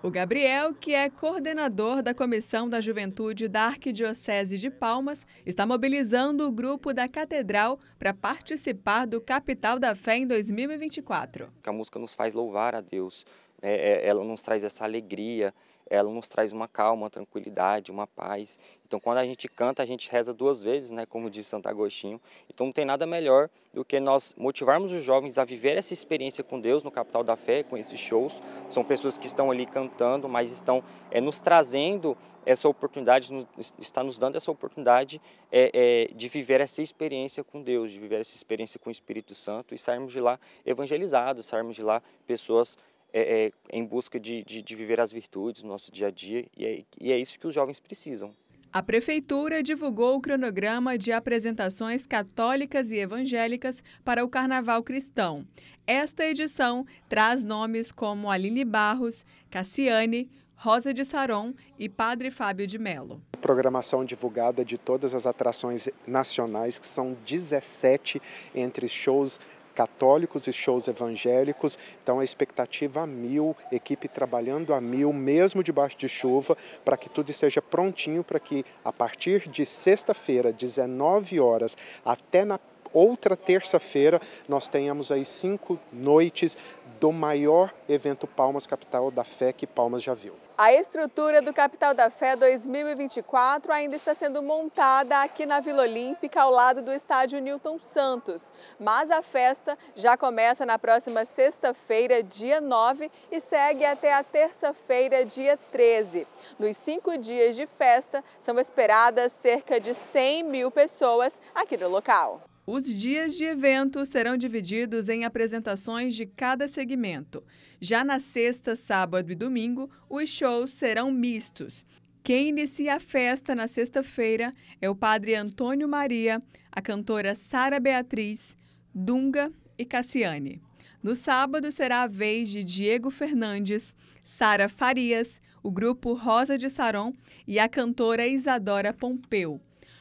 O Gabriel, que é coordenador da Comissão da Juventude da Arquidiocese de Palmas, está mobilizando o grupo da Catedral para participar do Capital da Fé em 2024. A música nos faz louvar a Deus, né? é, ela nos traz essa alegria, ela nos traz uma calma, uma tranquilidade, uma paz. Então, quando a gente canta, a gente reza duas vezes, né, como diz Santo Agostinho. Então, não tem nada melhor do que nós motivarmos os jovens a viver essa experiência com Deus no Capital da Fé, com esses shows. São pessoas que estão ali cantando, mas estão é, nos trazendo essa oportunidade, nos, está nos dando essa oportunidade é, é, de viver essa experiência com Deus, de viver essa experiência com o Espírito Santo e sairmos de lá evangelizados, sairmos de lá pessoas é, é, em busca de, de, de, viver as virtudes do nosso dia a dia, e é, e é isso que os jovens precisam. A Prefeitura divulgou o cronograma de apresentações católicas e evangélicas para o Carnaval Cristão. Esta edição traz nomes como Aline Barros, Cassiane, Rosa de Saron e Padre Fábio de Melo. Programação divulgada de todas as atrações nacionais, que são 17 entre shows católicos e shows evangélicos. Então a expectativa a mil, equipe trabalhando a mil, mesmo debaixo de chuva, para que tudo esteja prontinho para que a partir de sexta-feira, 19 horas, até na outra terça-feira nós tenhamos aí cinco noites do maior evento Palmas Capital da fé que Palmas já viu. A estrutura do Capital da Fé 2024 ainda está sendo montada aqui na Vila Olímpica, ao lado do estádio Newton Santos. Mas a festa já começa na próxima sexta-feira, dia 9, e segue até a terça-feira, dia 13. Nos cinco dias de festa, são esperadas cerca de 100 mil pessoas aqui no local. Os dias de evento serão divididos em apresentações de cada segmento. Já na sexta, sábado e domingo, os shows serão mistos. Quem inicia a festa na sexta-feira é o padre Antônio Maria, a cantora Sara Beatriz, Dunga e Cassiane. No sábado será a vez de Diego Fernandes, Sara Farias, o grupo Rosa de Saron e a cantora Isadora Pompeu.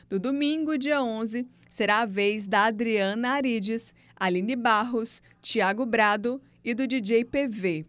No domingo, dia 11, será a vez da Adriana Arides, Aline Barros, Tiago Brado e do DJ PV.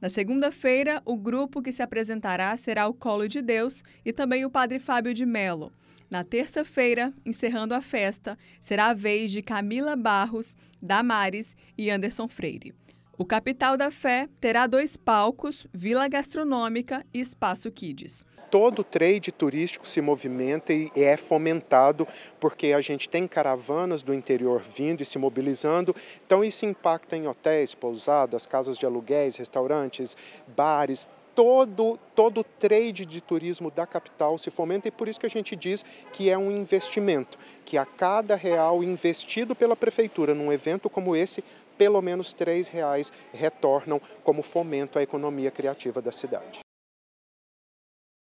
Na segunda-feira, o grupo que se apresentará será o Colo de Deus e também o Padre Fábio de Melo. Na terça-feira, encerrando a festa, será a vez de Camila Barros, Damares e Anderson Freire. O Capital da Fé terá dois palcos, Vila Gastronômica e Espaço Kids. Todo o trade turístico se movimenta e é fomentado porque a gente tem caravanas do interior vindo e se mobilizando, então isso impacta em hotéis, pousadas, casas de aluguéis, restaurantes, bares, todo todo o trade de turismo da capital se fomenta e por isso que a gente diz que é um investimento, que a cada real investido pela prefeitura num evento como esse, pelo menos R$ reais retornam como fomento à economia criativa da cidade.